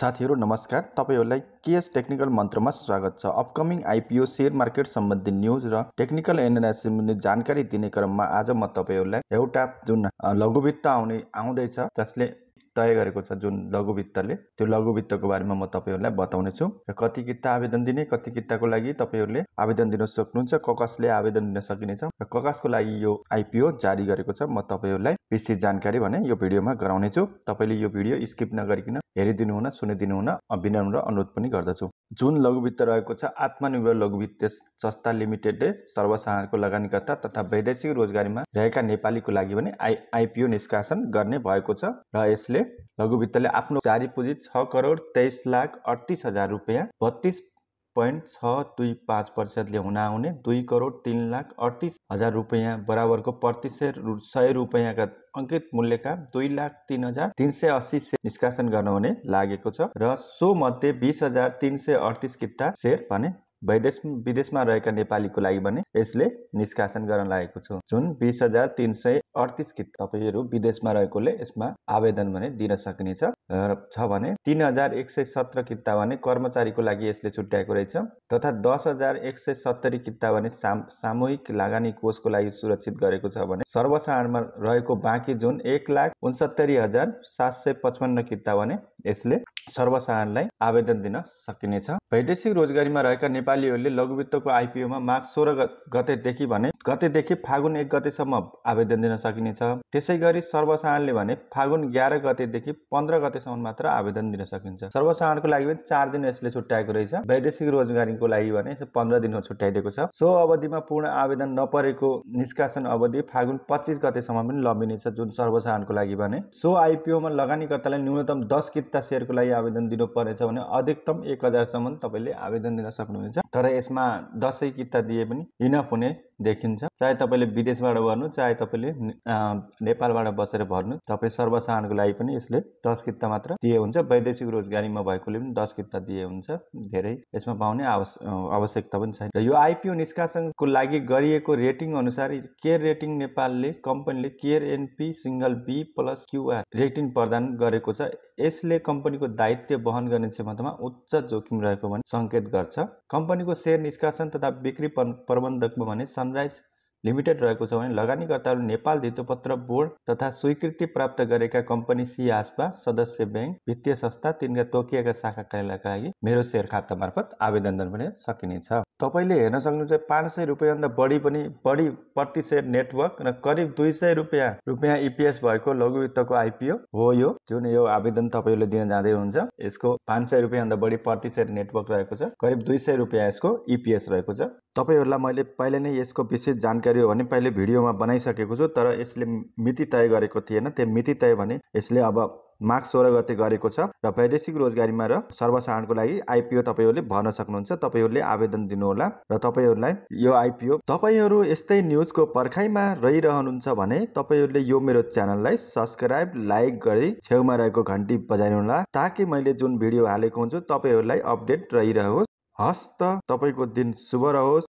साथीहरू नमस्कार तपाईँहरूलाई केएस टेक्निकल मन्त्रमा स्वागत छ अपकमिङ आइपिओ सेयर मार्केट सम्बन्धी न्युज र टेक्निकल एनालाइसिस सम्बन्धी जानकारी दिने क्रममा आज म तपाईँहरूलाई एउटा जुन लघुवित्त आउने आउँदैछ जसले तय गरेको छ जुन लघुवित्तले त्यो लघुवित्तको बारेमा म तपाईँहरूलाई बताउनेछु र कति किता आवेदन दिने कति किताको लागि तपाईँहरूले आवेदन दिन सक्नुहुन्छ कसले आवेदन दिन सकिनेछ र ककासको लागि यो आइपिओ जारी गरेको छ म तपाईँहरूलाई विशेष जानकारी भने यो भिडियोमा गराउनेछु तपाईँले यो भिडियो स्किप नगरिकन हेरिदिनुहुन सुनिदिनुहुन विनम्र अनुरोध पनि गर्दछु जुन लघुवित्त रहेको छ आत्मनिर्भर लघुवित्त संस्था लिमिटेडले सर्वसाधारणको लगानीकर्ता तथा वैदेशिक रोजगारीमा रहेका नेपालीको लागि पनि आई आइपिओ निष्कासन गर्ने भएको छ र यसले लघुवित्तले आफ्नो जारी पुँजी छ करोड तेइस लाख अडतिस हजार रुपियाँ बत्तिस पोइन्ट छ दुई पाँच प्रतिशतले हुनाहुने दुई करोड तिन लाख अडतिस हजार रुपियाँ बराबरको प्रतिशत सय रुपियाँका अङ्कित मूल्यका दुई लाख तिन हजार तिन सय अस्सी सेयर निष्कासन गर्नुहुने लागेको छ र सो मध्ये बिस हजार तिन सय अडतिस किता सेयर भने विदेश विदेशमा रहेका नेपालीको लागि भने यसले निष्कासन गर्न लागेको छ जुन बिस हजार तिन सय अडतिस तपाईँहरू विदेशमा रहेकोले यसमा आवेदन भने दिन सकिनेछ छ भने तिन हजार एक सय सत्र किता भने कर्मचारीको लागि यसले छुट्याएको रहेछ तथा दस हजार एक सय सत्तरी किता भने साम, सामूहिक लगानी कोषको लागि सुरक्षित गरेको छ भने सर्वसाधारणमा रहेको बाँकी जुन एक लाख उन्सत्तरी हजार सात सय पचपन्न किता भने यसले सर्वसाधारणलाई आवेदन दिन सकिनेछ वैदेशिक रोजगारीमा रहेका नेपालीहरूले लघुवित्तको आइपिओमा माघ सोह्र गतेदेखि भने गतेदेखि फागुन एक गतेसम्म आवेदन दिन सकिनेछ त्यसै गरी सर्वसाधारणले भने फागुन ग्यार गतेदेखि पन्ध्र गतेसम्म मात्र आवेदन दिन सकिन्छ सर्वसाधारणको लागि पनि चार दिन यसले छुट्याएको रहेछ वैदेशिक रोजगारीको लागि भने पन्ध्र दिन छुट्याइदिएको छ सो अवधिमा पूर्ण आवेदन नपरेको निष्कासन अवधि फागुन पच्चिस गतेसम्म पनि लम्बिनेछ जुन सर्वसाधारणको लागि भने सो आइपिओमा लगानीकर्तालाई न्यूनतम दस किता सेयरको लागि आवेदन दिनुपर्नेछ भने अधिकतम एक हजारसम्म तपाईँले आवेदन दिन सक्नुहुन्छ तर यसमा दसैँ किता दिए पनि इनफ हुने देखिन्छ चाहे तपाईँले विदेशबाट भर्नु चाहे तपाईँले नेपालबाट बसेर भर्नु तपाईँ सर्वसाधारणको लागि पनि यसले दस किता मात्र दिए हुन्छ वैदेशिक रोजगारीमा भएकोले पनि दस किता दिए हुन्छ धेरै यसमा पाउने आवश्यकता पनि छैन र यो आइपिओ निष्कासनको लागि गरिएको रेटिङ अनुसार केयर रेटिङ नेपालले कम्पनीले care NP single B plus QR rating प्रदान गरेको छ यसले कम्पनीको दायित्व वहन गर्ने क्षमतामा उच्च जोखिम रहेको भने सङ्केत गर्छ कम्पनीको सेयर निष्कासन तथा बिक्री प्रबन्धकमा भने sunrise लिमिटेड रहेको छ भने लगानीकर्ताहरू नेपाल धितोपत्र बोर्ड तथा स्वीकृति प्राप्त गरेका कम्पनी आसपा सदस्य ब्याङ्क वित्तीय संस्था तिनका तोकिएका शाखा कार्यालयका लागि मेरो सेयर खाता मार्फत आवेदन गर्न सकिनेछ तपाईँले हेर्न सक्नुहुन्छ पाँच सय रुपियाँभन्दा बढी पनि बढी प्रति नेटवर्क र करिब दुई सय रुपियाँ रुपियाँ इपिएस e भएको लघु लघुवित्तको आइपिओ हो यो जुन यो आवेदन तपाईँले दिन जाँदै हुन्छ यसको पाँच सय रुपियाँभन्दा बढी प्रति नेटवर्क रहेको छ करिब दुई सय रुपियाँ यसको इपिएस e रहेको छ तपाईँहरूलाई मैले पहिले नै यसको विशेष जानकारी जानकारी हो भने पहिले भिडियोमा बनाइसकेको छु तर यसले मिति तय गरेको थिएन त्यो मिति तय भने यसले अब माघ सोह्र गते गरेको छ र वैदेशिक रोजगारीमा र सर्वसाधारणको लागि आइपिओ तपाईँहरूले भर्न सक्नुहुन्छ तपाईँहरूले आवेदन दिनुहोला र तपाईँहरूलाई यो आइपिओ तपाईँहरू यस्तै न्युजको पर्खाइमा रहिरहनुहुन्छ भने तपाईँहरूले यो मेरो च्यानललाई सब्सक्राइब लाइक गरी छेउमा रहेको घन्टी बजाइनुहोला ताकि मैले जुन भिडियो हालेको हुन्छु तपाईँहरूलाई अपडेट रहिरहोस् हस् त तपाईँको दिन शुभ रहोस्